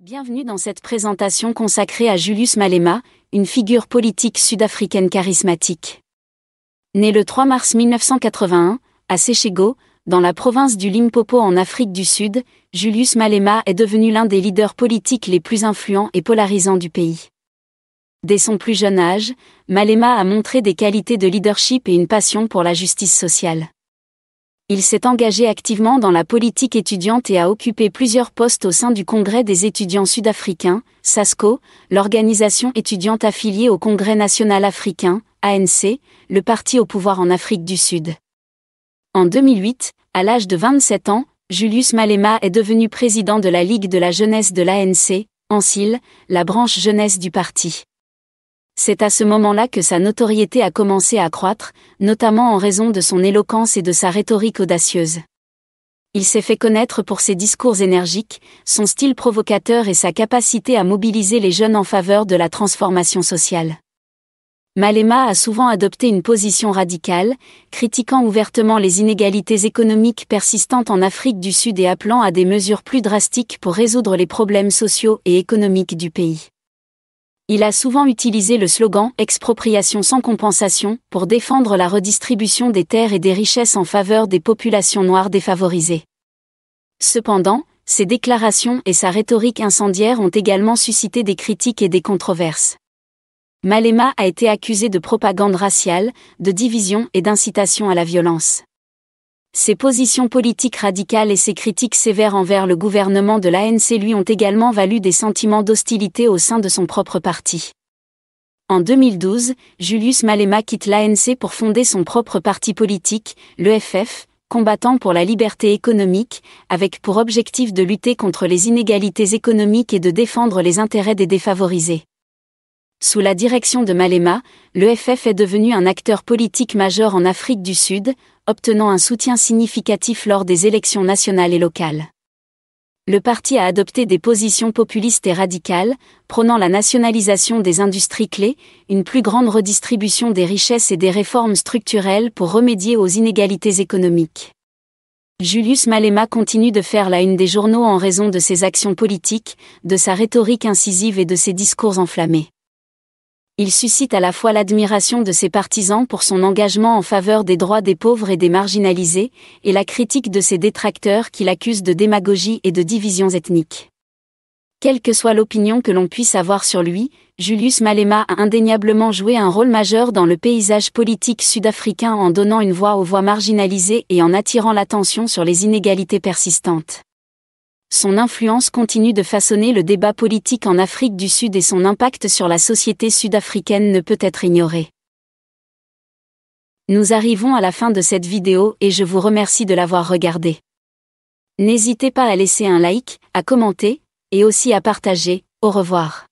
Bienvenue dans cette présentation consacrée à Julius Malema, une figure politique sud-africaine charismatique. Né le 3 mars 1981, à Sechego, dans la province du Limpopo en Afrique du Sud, Julius Malema est devenu l'un des leaders politiques les plus influents et polarisants du pays. Dès son plus jeune âge, Malema a montré des qualités de leadership et une passion pour la justice sociale il s'est engagé activement dans la politique étudiante et a occupé plusieurs postes au sein du Congrès des étudiants sud-africains, SASCO, l'organisation étudiante affiliée au Congrès national africain, ANC, le parti au pouvoir en Afrique du Sud. En 2008, à l'âge de 27 ans, Julius Malema est devenu président de la Ligue de la jeunesse de l'ANC, ANCIL, la branche jeunesse du parti. C'est à ce moment-là que sa notoriété a commencé à croître, notamment en raison de son éloquence et de sa rhétorique audacieuse. Il s'est fait connaître pour ses discours énergiques, son style provocateur et sa capacité à mobiliser les jeunes en faveur de la transformation sociale. Malema a souvent adopté une position radicale, critiquant ouvertement les inégalités économiques persistantes en Afrique du Sud et appelant à des mesures plus drastiques pour résoudre les problèmes sociaux et économiques du pays il a souvent utilisé le slogan expropriation sans compensation pour défendre la redistribution des terres et des richesses en faveur des populations noires défavorisées. Cependant, ses déclarations et sa rhétorique incendiaire ont également suscité des critiques et des controverses. Malema a été accusé de propagande raciale, de division et d'incitation à la violence. Ses positions politiques radicales et ses critiques sévères envers le gouvernement de l'ANC lui ont également valu des sentiments d'hostilité au sein de son propre parti. En 2012, Julius Malema quitte l'ANC pour fonder son propre parti politique, l'EFF, combattant pour la liberté économique, avec pour objectif de lutter contre les inégalités économiques et de défendre les intérêts des défavorisés. Sous la direction de Malema, le FF est devenu un acteur politique majeur en Afrique du Sud, obtenant un soutien significatif lors des élections nationales et locales. Le parti a adopté des positions populistes et radicales, prônant la nationalisation des industries clés, une plus grande redistribution des richesses et des réformes structurelles pour remédier aux inégalités économiques. Julius Malema continue de faire la une des journaux en raison de ses actions politiques, de sa rhétorique incisive et de ses discours enflammés il suscite à la fois l'admiration de ses partisans pour son engagement en faveur des droits des pauvres et des marginalisés, et la critique de ses détracteurs qui l'accusent de démagogie et de divisions ethniques. Quelle que soit l'opinion que l'on puisse avoir sur lui, Julius Malema a indéniablement joué un rôle majeur dans le paysage politique sud-africain en donnant une voix aux voix marginalisées et en attirant l'attention sur les inégalités persistantes son influence continue de façonner le débat politique en Afrique du Sud et son impact sur la société sud-africaine ne peut être ignoré. Nous arrivons à la fin de cette vidéo et je vous remercie de l'avoir regardée. N'hésitez pas à laisser un like, à commenter, et aussi à partager. Au revoir.